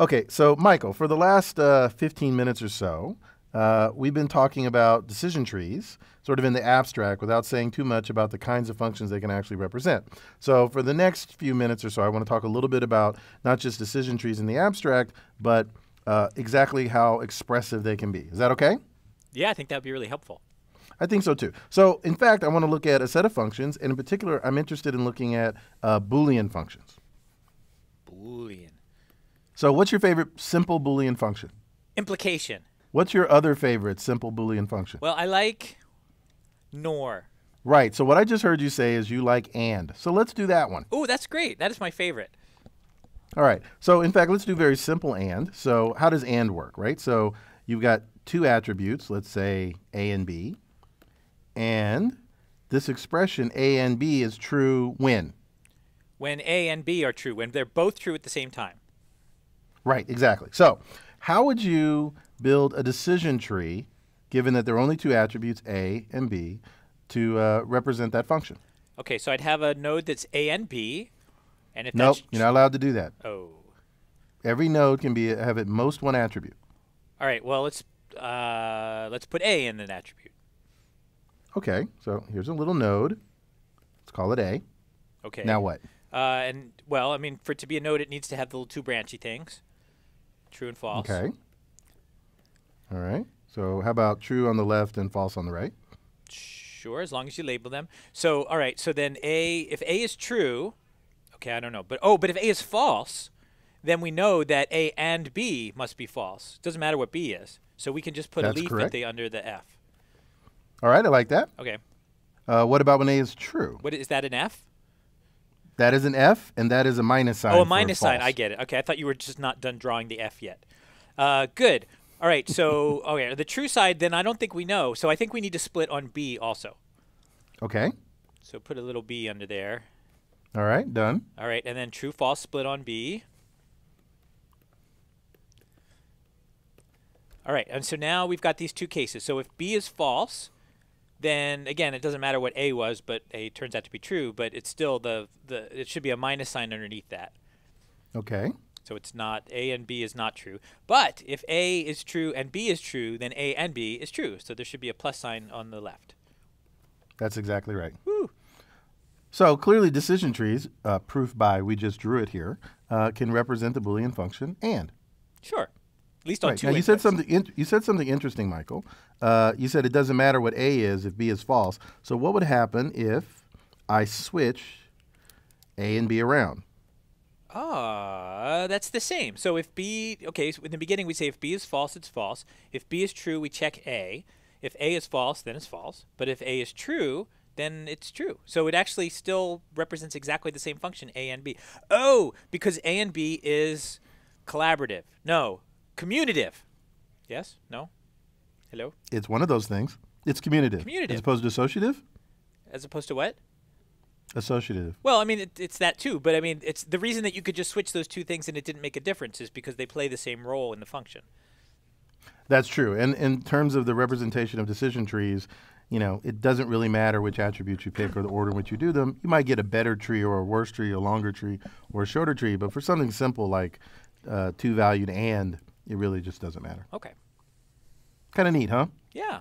Okay, so Michael, for the last uh, 15 minutes or so, uh, we've been talking about decision trees, sort of in the abstract, without saying too much about the kinds of functions they can actually represent. So, for the next few minutes or so, I want to talk a little bit about not just decision trees in the abstract, but uh, exactly how expressive they can be. Is that okay? Yeah, I think that would be really helpful. I think so too. So, in fact, I want to look at a set of functions, and in particular, I'm interested in looking at uh, Boolean functions. Boolean so, what's your favorite simple Boolean function? Implication. What's your other favorite simple Boolean function? Well, I like nor. Right. So, what I just heard you say is you like and. So, let's do that one. Oh, that's great. That is my favorite. All right. So, in fact, let's do very simple and. So, how does and work, right? So, you've got two attributes, let's say a and b. And this expression a and b is true when? When a and b are true, when they're both true at the same time. Right, exactly. So, how would you build a decision tree, given that there are only two attributes, A and B, to uh, represent that function? Okay, so I'd have a node that's A and B, and if nope, you're not allowed to do that. Oh. Every node can be have at most one attribute. All right. Well, let's uh, let's put A in an attribute. Okay. So here's a little node. Let's call it A. Okay. Now what? Uh, and well, I mean, for it to be a node, it needs to have the little two branchy things true and false. Okay. All right. So how about true on the left and false on the right? Sure, as long as you label them. So all right. So then A, if A is true, okay, I don't know, but oh, but if A is false, then we know that A and B must be false. Doesn't matter what B is. So we can just put That's a leaf correct. at the under the F. All right, I like that. Okay. Uh, what about when A is true? What is that an F? That is an F, and that is a minus sign. Oh, a minus sign. I get it. Okay, I thought you were just not done drawing the F yet. Uh, good. All right. So, okay, the true side. Then I don't think we know. So I think we need to split on B also. Okay. So put a little B under there. All right. Done. All right, and then true false split on B. All right, and so now we've got these two cases. So if B is false, then again, it doesn't matter what a was, but a turns out to be true. But it's still the the it should be a minus sign underneath that. Okay. So it's not a and b is not true. But if a is true and b is true, then a and b is true. So there should be a plus sign on the left. That's exactly right. Woo. So clearly, decision trees, uh, proof by we just drew it here, uh, can represent the Boolean function and. Sure. At least on right. two. Now you said something. In, you said something interesting, Michael. Uh, you said it doesn't matter what A is if B is false. So what would happen if I switch A and B around? Ah, uh, that's the same. So if B, okay, so in the beginning we say if B is false, it's false. If B is true, we check A. If A is false, then it's false. But if A is true, then it's true. So it actually still represents exactly the same function, A and B. Oh, because A and B is collaborative. No, Commutative, Yes? No? Hello? It's one of those things. It's commutative. Commutative. As opposed to associative? As opposed to what? Associative. Well, I mean, it, it's that too, but I mean, it's the reason that you could just switch those two things and it didn't make a difference is because they play the same role in the function. That's true. And in terms of the representation of decision trees, you know, it doesn't really matter which attributes you pick or the order in which you do them. You might get a better tree or a worse tree, a longer tree or a shorter tree, but for something simple like uh, two valued and it really just doesn't matter. Okay. Kind of neat, huh? Yeah.